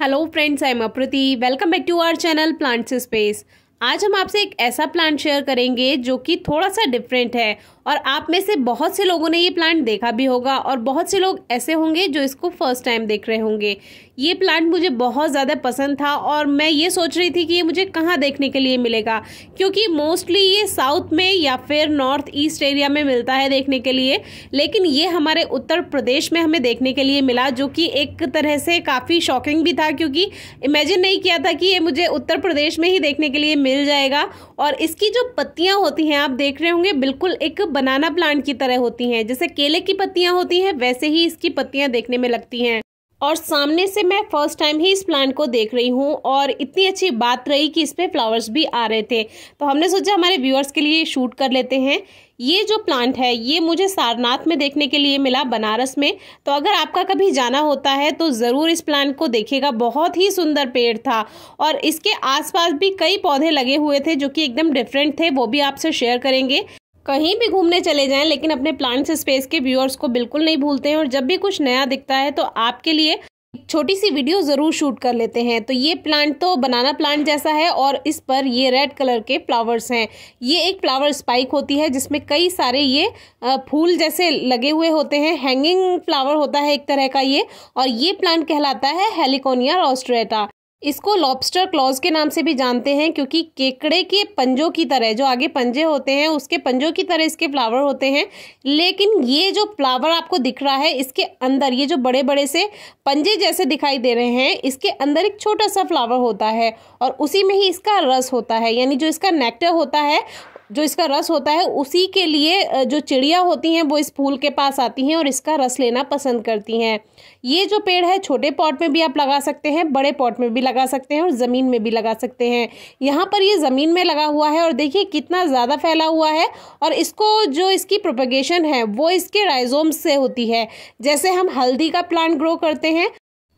hello friends I am Aprati welcome back to our channel plants space आज हम आपसे एक ऐसा प्लांट शेयर करेंगे जो कि थोड़ा सा डिफरेंट है और आप में से बहुत से लोगों ने ये प्लांट देखा भी होगा और बहुत से लोग ऐसे होंगे जो इसको फर्स्ट टाइम देख रहे होंगे ये प्लांट मुझे बहुत ज़्यादा पसंद था और मैं ये सोच रही थी कि ये मुझे कहाँ देखने के लिए मिलेगा क्योंकि मोस्टली ये साउथ में या फिर नॉर्थ ईस्ट एरिया में मिलता है देखने के लिए लेकिन ये हमारे उत्तर प्रदेश में हमें देखने के लिए मिला जो कि एक तरह से काफ़ी शॉकिंग भी था क्योंकि इमेजिन नहीं किया था कि ये मुझे उत्तर प्रदेश में ही देखने के लिए मिल जाएगा और इसकी जो पत्तियाँ होती हैं आप देख रहे होंगे बिल्कुल एक बनाना प्लांट की तरह होती हैं जैसे केले की पत्तियां होती हैं वैसे ही इसकी पत्तियां देखने में लगती हैं और सामने से मैं फर्स्ट टाइम ही इस प्लांट को देख रही हूँ और इतनी अच्छी बात रही कि इस पर फ्लावर्स भी आ रहे थे तो हमने सोचा हमारे व्यूअर्स के लिए शूट कर लेते हैं ये जो प्लांट है ये मुझे सारनाथ में देखने के लिए मिला बनारस में तो अगर आपका कभी जाना होता है तो ज़रूर इस प्लांट को देखिएगा बहुत ही सुंदर पेड़ था और इसके आसपास भी कई पौधे लगे हुए थे जो कि एकदम डिफरेंट थे वो भी आपसे शेयर करेंगे कहीं भी घूमने चले जाएं लेकिन अपने प्लांट्स स्पेस के व्यूअर्स को बिल्कुल नहीं भूलते हैं और जब भी कुछ नया दिखता है तो आपके लिए छोटी सी वीडियो ज़रूर शूट कर लेते हैं तो ये प्लांट तो बनाना प्लांट जैसा है और इस पर ये रेड कलर के फ्लावर्स हैं ये एक फ्लावर स्पाइक होती है जिसमें कई सारे ये फूल जैसे लगे हुए होते हैं हैंगिंग फ्लावर होता है एक तरह का ये और ये प्लांट कहलाता है हेलिकोनिया ऑस्ट्रेटा इसको लॉबस्टर क्लॉज के नाम से भी जानते हैं क्योंकि केकड़े के पंजों की तरह जो आगे पंजे होते हैं उसके पंजों की तरह इसके फ्लावर होते हैं लेकिन ये जो फ्लावर आपको दिख रहा है इसके अंदर ये जो बड़े बड़े से पंजे जैसे दिखाई दे रहे हैं इसके अंदर एक छोटा सा फ्लावर होता है और उसी में ही इसका रस होता है यानी जो इसका नेक्टर होता है जो इसका रस होता है उसी के लिए जो चिड़िया होती हैं वो इस फूल के पास आती हैं और इसका रस लेना पसंद करती हैं ये जो पेड़ है छोटे पॉट में भी आप लगा सकते हैं बड़े पॉट में भी लगा सकते हैं और ज़मीन में भी लगा सकते हैं यहाँ पर ये ज़मीन में लगा हुआ है और देखिए कितना ज़्यादा फैला हुआ है और इसको जो इसकी प्रोपगेशन है वो इसके राइजोम से होती है जैसे हम हल्दी का प्लांट ग्रो करते हैं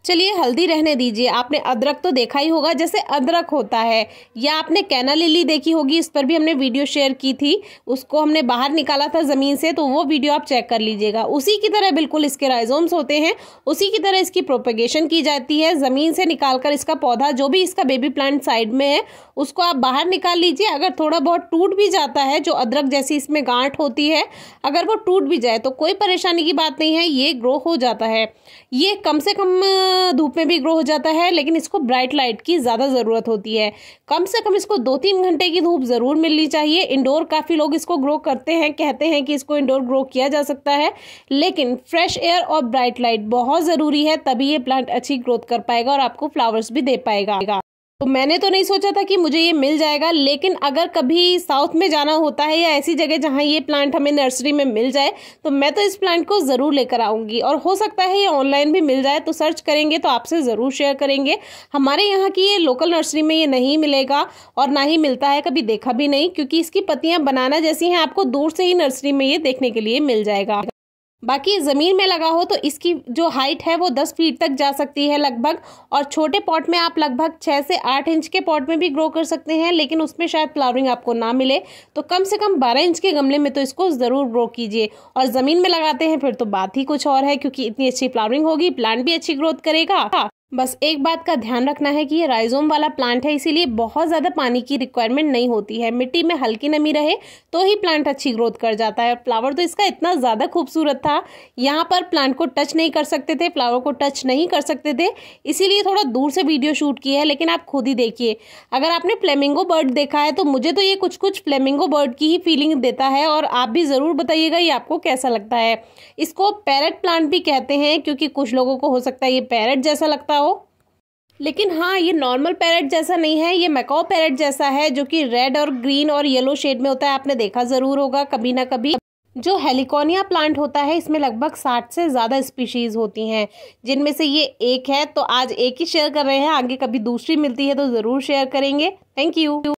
चलिए हल्दी रहने दीजिए आपने अदरक तो देखा ही होगा जैसे अदरक होता है या आपने कैना लिली देखी होगी इस पर भी हमने वीडियो शेयर की थी उसको हमने बाहर निकाला था ज़मीन से तो वो वीडियो आप चेक कर लीजिएगा उसी की तरह बिल्कुल इसके राइजोम्स होते हैं उसी की तरह इसकी प्रोपेगेशन की जाती है ज़मीन से निकाल कर इसका पौधा जो भी इसका बेबी प्लांट साइड में है उसको आप बाहर निकाल लीजिए अगर थोड़ा बहुत टूट भी जाता है जो अदरक जैसी इसमें गांठ होती है अगर वो टूट भी जाए तो कोई परेशानी की बात नहीं है ये ग्रो हो जाता है ये कम से कम धूप में भी ग्रो हो जाता है लेकिन इसको ब्राइट लाइट की ज़्यादा ज़रूरत होती है कम से कम इसको दो तीन घंटे की धूप ज़रूर मिलनी चाहिए इंडोर काफ़ी लोग इसको ग्रो करते हैं कहते हैं कि इसको इंडोर ग्रो किया जा सकता है लेकिन फ्रेश एयर और ब्राइट लाइट बहुत ज़रूरी है तभी ये प्लांट अच्छी ग्रोथ कर पाएगा और आपको फ्लावर्स भी दे पाएगा तो मैंने तो नहीं सोचा था कि मुझे ये मिल जाएगा लेकिन अगर कभी साउथ में जाना होता है या ऐसी जगह जहाँ ये प्लांट हमें नर्सरी में मिल जाए तो मैं तो इस प्लांट को ज़रूर लेकर आऊँगी और हो सकता है ये ऑनलाइन भी मिल जाए तो सर्च करेंगे तो आपसे ज़रूर शेयर करेंगे हमारे यहाँ की ये लोकल नर्सरी में ये नहीं मिलेगा और ना ही मिलता है कभी देखा भी नहीं क्योंकि इसकी पत्तियाँ बनाना जैसी हैं आपको दूर से ही नर्सरी में ये देखने के लिए मिल जाएगा बाकी ज़मीन में लगा हो तो इसकी जो हाइट है वो दस फीट तक जा सकती है लगभग और छोटे पॉट में आप लगभग छः से आठ इंच के पॉट में भी ग्रो कर सकते हैं लेकिन उसमें शायद फ्लावरिंग आपको ना मिले तो कम से कम बारह इंच के गमले में तो इसको ज़रूर ग्रो कीजिए और ज़मीन में लगाते हैं फिर तो बात ही कुछ और है क्योंकि इतनी अच्छी फ्लावरिंग होगी प्लांट भी अच्छी ग्रोथ करेगा बस एक बात का ध्यान रखना है कि ये राइजोम वाला प्लांट है इसीलिए बहुत ज़्यादा पानी की रिक्वायरमेंट नहीं होती है मिट्टी में हल्की नमी रहे तो ही प्लांट अच्छी ग्रोथ कर जाता है फ्लावर तो इसका इतना ज़्यादा खूबसूरत था यहाँ पर प्लांट को टच नहीं कर सकते थे फ्लावर को टच नहीं कर सकते थे इसीलिए थोड़ा दूर से वीडियो शूट की है लेकिन आप खुद ही देखिए अगर आपने फ्लेमिंगो बर्ड देखा है तो मुझे तो ये कुछ कुछ फ्लेमिंगो बर्ड की ही फीलिंग देता है और आप भी ज़रूर बताइएगा ये आपको कैसा लगता है इसको पैरट प्लांट भी कहते हैं क्योंकि कुछ लोगों को हो सकता है ये पैरट जैसा लगता हो लेकिन हाँ ये नॉर्मल पैरेट जैसा नहीं है ये मैकॉ पैरेट जैसा है जो कि रेड और ग्रीन और येलो शेड में होता है आपने देखा ज़रूर होगा कभी ना कभी जो हेलिकोनिया प्लांट होता है इसमें लगभग साठ से ज़्यादा स्पीशीज़ होती हैं जिनमें से ये एक है तो आज एक ही शेयर कर रहे हैं आगे कभी दूसरी मिलती है तो ज़रूर शेयर करेंगे थैंक यू